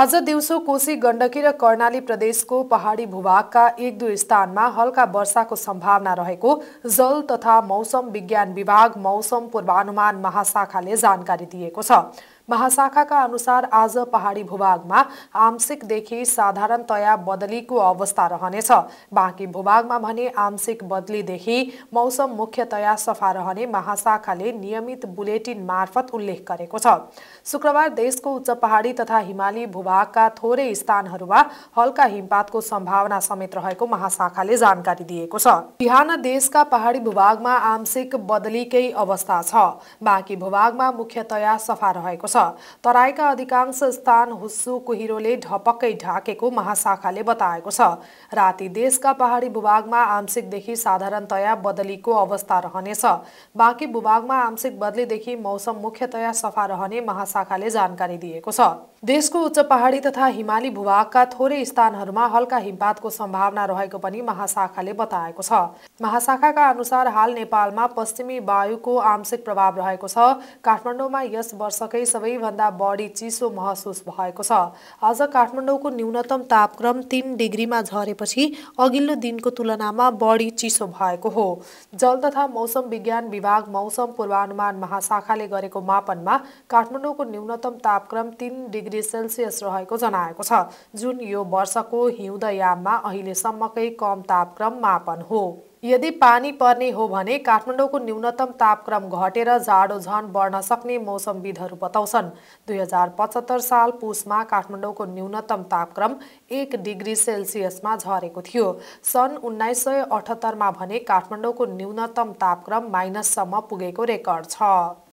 आज दिउँसो कोशी गण्डकी र कर्णाली प्रदेशको पहाडी भूभागका एक दुई स्थानमा हल्का वर्षाको सम्भावना रहेको जल तथा मौसम विज्ञान विभाग मौसम पूर्वानुमान महाशाखाले जानकारी दिएको छ महाशाखाका अनुसार आज पहाडी भूभागमा आंशिकदेखि साधारणतया बदलीको अवस्था रहनेछ बाँकी भूभागमा भने आंशिक बदलीदेखि मौसम मुख्यतया सफा रहने महाशाखाले नियमित बुलेटिन मार्फत उल्लेख गरेको छ शुक्रबार देशको उच्च पहाडी तथा हिमाली भूभागका थोरै स्थानहरूमा हल्का हिमपातको सम्भावना समेत रहेको महाशाखाले जानकारी दिएको छ बिहान देशका पहाडी भूभागमा आंशिक बदलीकै अवस्था छ बाँकी भूभागमा मुख्यतया सफा रहेको छ तराईका अधिकांश स्थान हुस्सु कुहिरोले ढपक्कै ढाकेको महाशाखाले बताएको छ राति देशका पहाडी भूभागमा आंशिकदेखि साधारणतया बदलीको अवस्था रहनेछ बाँकी भूभागमा आंशिक बदलीदेखि मौसम मुख्यतया सफा रहने महाशाखाले जानकारी दिएको छ देशको उच्च पहाडी तथा हिमाली भूभागका थोरै स्थानहरूमा हल्का हिमपातको सम्भावना रहेको पनि महाशाखाले बताएको छ महाशाखाका अनुसार हाल नेपालमा पश्चिमी वायुको आंशिक प्रभाव रहेको छ काठमाडौँमा यस वर्षकै सबैभन्दा बढी चिसो महसुस भएको छ आज काठमाडौँको न्यूनतम तापक्रम तिन डिग्रीमा झरेपछि अघिल्लो दिनको तुलनामा बढी चिसो भएको हो जल तथा मौसम विज्ञान विभाग मौसम पूर्वानुमान महाशाखाले गरेको मापनमा काठमाडौँको न्यूनतम तापक्रम तिन डिग्री सेल्सियस रहेको जनाएको छ जुन यो वर्षको हिउँदयाममा अहिलेसम्मकै कम तापक्रम मापन हो यदि पानी पर्ने हो भने काठमाडौँको न्यूनतम तापक्रम घटेर जाडो झन बढ्न सक्ने मौसमविदहरू बताउँछन् दुई हजार पचहत्तर साल पुसमा काठमाडौँको न्यूनतम तापक्रम एक डिग्री सेल्सियसमा झरेको थियो सन् उन्नाइस सय अठहत्तरमा भने काठमाडौँको न्यूनतम तापक्रम माइनससम्म पुगेको रेकर्ड छ